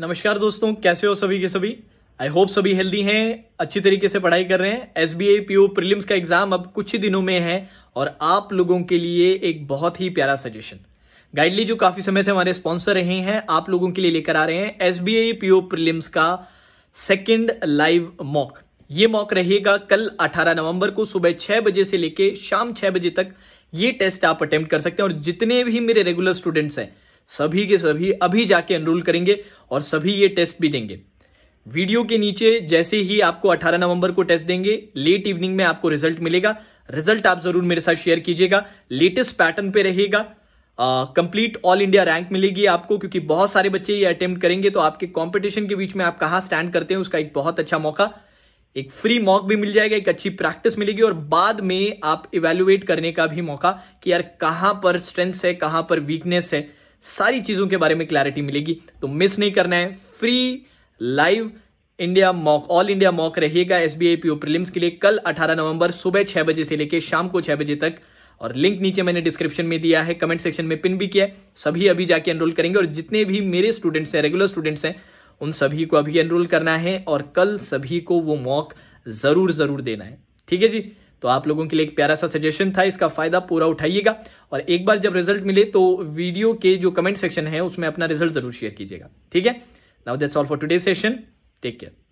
नमस्कार दोस्तों कैसे हो सभी के सभी आई होप सभी हेल्दी हैं अच्छी तरीके से पढ़ाई कर रहे हैं S B I P O prelims का एग्जाम अब कुछ ही दिनों में है और आप लोगों के लिए एक बहुत ही प्यारा सजेशन गाइडली जो काफ़ी समय से हमारे स्पॉन्सर रहे हैं आप लोगों के लिए लेकर आ रहे हैं S B I P O prelims का सेकेंड लाइव मॉक ये मॉक रहेगा कल 18 नवंबर को सुबह छह बजे से लेके शाम छह बजे तक ये टेस्ट आप अटेम्प्ट कर सकते हैं और जितने भी मेरे रेगुलर स्टूडेंट्स हैं सभी के सभी अभी जाके एनरोल करेंगे और सभी ये टेस्ट भी देंगे वीडियो के नीचे जैसे ही आपको 18 नवंबर को टेस्ट देंगे लेट इवनिंग में आपको रिजल्ट मिलेगा रिजल्ट आप जरूर मेरे साथ शेयर कीजिएगा लेटेस्ट पैटर्न पे रहेगा कंप्लीट ऑल इंडिया रैंक मिलेगी आपको क्योंकि बहुत सारे बच्चे ये अटेम्प्ट करेंगे तो आपके कॉम्पिटिशन के बीच में आप कहाँ स्टैंड करते हैं उसका एक बहुत अच्छा मौका एक फ्री मॉक भी मिल जाएगा एक अच्छी प्रैक्टिस मिलेगी और बाद में आप इवेल्युएट करने का भी मौका कि यार कहां पर स्ट्रेंथ है कहां पर वीकनेस है सारी चीज़ों के बारे में क्लैरिटी मिलेगी तो मिस नहीं करना है free live India mock all India mock रहेगा एस बी आई के लिए कल 18 नवंबर सुबह छह बजे से लेकर शाम को छह बजे तक और लिंक नीचे मैंने डिस्क्रिप्शन में दिया है कमेंट सेक्शन में पिन भी किया है सभी अभी जाके एनरोल करेंगे और जितने भी मेरे स्टूडेंट्स हैं रेगुलर स्टूडेंट्स हैं उन सभी को अभी एनरोल करना है और कल सभी को वो मॉक ज़रूर ज़रूर देना है ठीक है जी तो आप लोगों के लिए एक प्यारा सा सजेशन था इसका फ़ायदा पूरा उठाइएगा और एक बार जब रिजल्ट मिले तो वीडियो के जो कमेंट सेक्शन है उसमें अपना रिजल्ट ज़रूर शेयर कीजिएगा ठीक है now that's all for today session take care